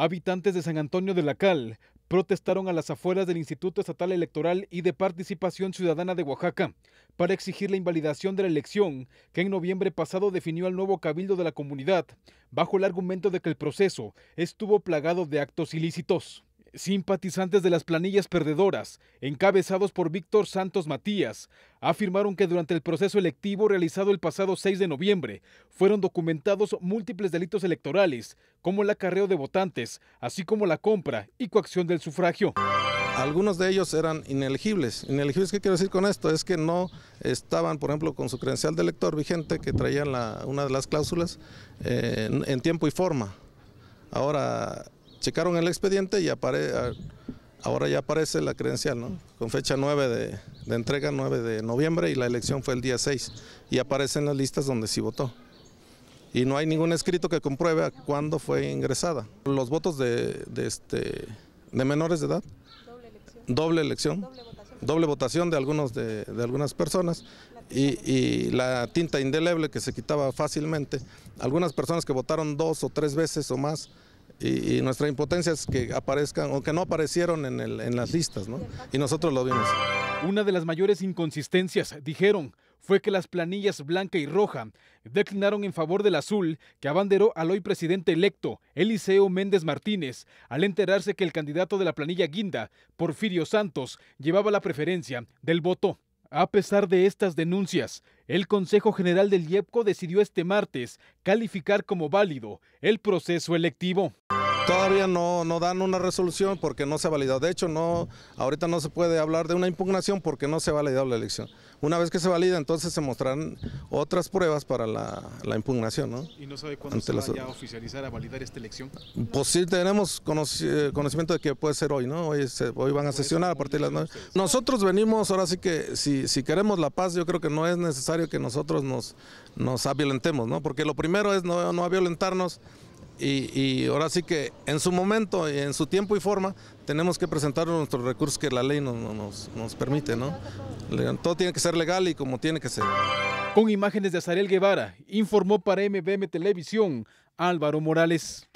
Habitantes de San Antonio de la Cal protestaron a las afueras del Instituto Estatal Electoral y de Participación Ciudadana de Oaxaca para exigir la invalidación de la elección que en noviembre pasado definió al nuevo cabildo de la comunidad, bajo el argumento de que el proceso estuvo plagado de actos ilícitos. Simpatizantes de las planillas perdedoras, encabezados por Víctor Santos Matías, afirmaron que durante el proceso electivo realizado el pasado 6 de noviembre fueron documentados múltiples delitos electorales, como el acarreo de votantes, así como la compra y coacción del sufragio. Algunos de ellos eran inelegibles. ¿Inelegibles qué quiero decir con esto? Es que no estaban, por ejemplo, con su credencial de elector vigente que traían una de las cláusulas eh, en, en tiempo y forma. Ahora, checaron el expediente y ahora ya aparece la credencial, ¿no? Con fecha 9 de, entrega, 9 de noviembre, y la elección fue el día 6. Y aparecen las listas donde sí votó. Y no hay ningún escrito que compruebe a cuándo fue ingresada. Los votos de, este, de menores de edad. Doble elección. Doble, votación. de, algunos de, algunas personas. Y, y, la tinta indeleble que se quitaba fácilmente. Algunas personas que votaron dos o tres veces o más y, nuestra impotencia es que aparezcan o que no aparecieron en, en las listas, ¿no? Y nosotros lo vimos. Una de las mayores inconsistencias, dijeron, fue que las planillas blanca y roja declinaron en favor del azul que abanderó al hoy presidente electo, Eliseo Méndez Martínez, al enterarse que el candidato de la planilla guinda, Porfirio Santos, llevaba la preferencia del voto. A pesar de estas denuncias, el Consejo General del IEPCO decidió este martes calificar como válido el proceso electivo. Todavía ah. no, no dan una resolución porque no se ha validado. De hecho, no, ahorita no se puede hablar de una impugnación porque no se ha validado la elección. Una vez que se valida, entonces se mostrarán otras pruebas para la, impugnación. ¿no? ¿Y no sabe cuándo se va a oficializar, a validar esta elección? Pues sí, tenemos eh, conocimiento de que puede ser hoy, ¿no? Hoy, hoy van a sesionar a partir de las 9. Nosotros venimos, ahora sí que si, si queremos la paz, yo creo que no es necesario que nosotros nos, nos violentemos, ¿no? Porque lo primero es no, no violentarnos y, ahora sí que en su momento, en su tiempo y forma, tenemos que presentar nuestros recursos que la ley nos, permite, ¿no? Todo tiene que ser legal y como tiene que ser. Con imágenes de Azarel Guevara, informó para MBM Televisión Álvaro Morales.